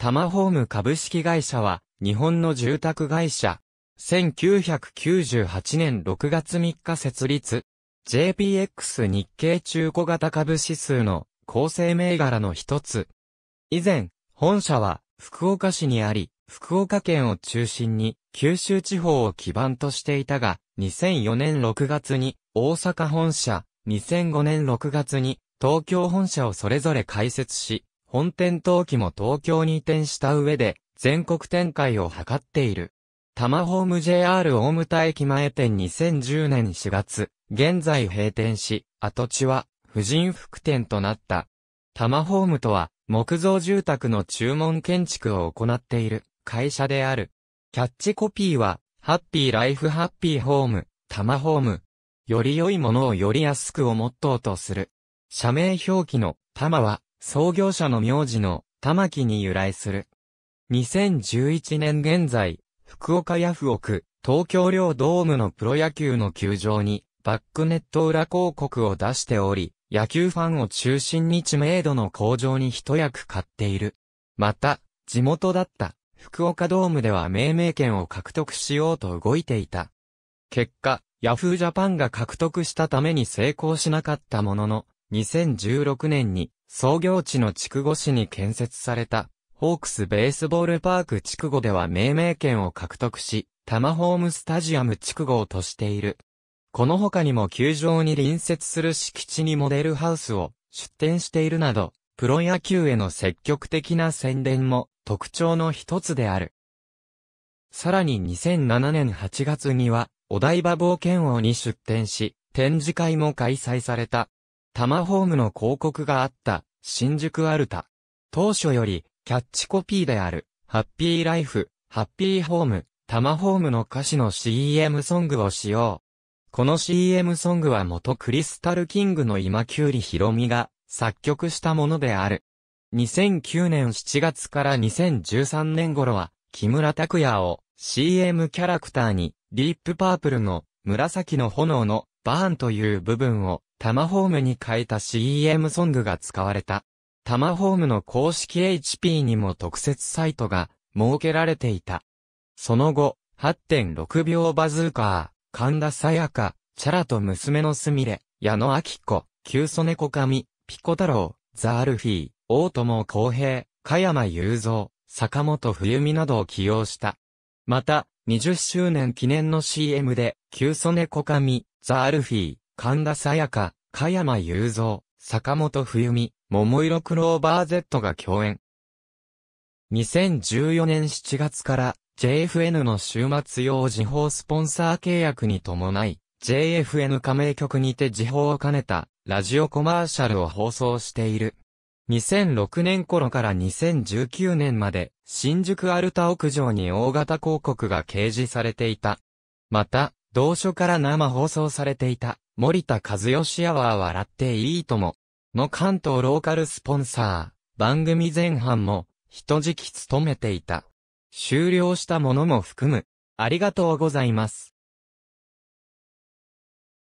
タマホーム株式会社は、日本の住宅会社。1998年6月3日設立。JPX 日経中古型株指数の構成銘柄の一つ。以前、本社は福岡市にあり、福岡県を中心に九州地方を基盤としていたが、2004年6月に大阪本社、2005年6月に東京本社をそれぞれ開設し、本店当記も東京に移転した上で、全国展開を図っている。タマホーム JR 大牟田駅前店2010年4月、現在閉店し、跡地は、婦人服店となった。タマホームとは、木造住宅の注文建築を行っている会社である。キャッチコピーは、ハッピーライフハッピーホーム、タマホーム。より良いものをより安くをモットーとする。社名表記のタマは、創業者の名字の玉木に由来する。2011年現在、福岡ヤフオク、東京両ドームのプロ野球の球場に、バックネット裏広告を出しており、野球ファンを中心に知名度の向上に一役買っている。また、地元だった福岡ドームでは命名権を獲得しようと動いていた。結果、ヤフージャパンが獲得したために成功しなかったものの、2016年に創業地の筑後市に建設された、ホークスベースボールパーク筑後では命名権を獲得し、タマホームスタジアム筑後をとしている。この他にも球場に隣接する敷地にモデルハウスを出展しているなど、プロ野球への積極的な宣伝も特徴の一つである。さらに2007年8月には、お台場冒険王に出展し、展示会も開催された。タマホームの広告があった、新宿アルタ。当初より、キャッチコピーである、ハッピーライフ、ハッピーホーム、タマホームの歌詞の CM ソングを使用。この CM ソングは元クリスタルキングの今キュウリヒロミが作曲したものである。2009年7月から2013年頃は、木村拓哉を CM キャラクターに、ディープパープルの紫の炎のバーンという部分をタマホームに変えた CM ソングが使われた。タマホームの公式 HP にも特設サイトが設けられていた。その後、8.6秒バズーカー、神田沙也加、チャラと娘のすみれ、矢野明子、急ソネコカミ、ピコ太郎、ザ・アルフィー、大友康平、加山雄三、坂本冬美などを起用した。また、20周年記念の CM で、急ソネコカミ、ザ・アルフィー、神田沙也加、加山雄三、坂本冬美、桃色クローバー Z が共演。2014年7月から JFN の週末用時報スポンサー契約に伴い、JFN 加盟局にて時報を兼ねたラジオコマーシャルを放送している。2006年頃から2019年まで新宿アルタ屋上に大型広告が掲示されていた。また、同書から生放送されていた森田和義アワー笑っていいとも、の関東ローカルスポンサー、番組前半も、人じき務めていた。終了したものも含む。ありがとうございます。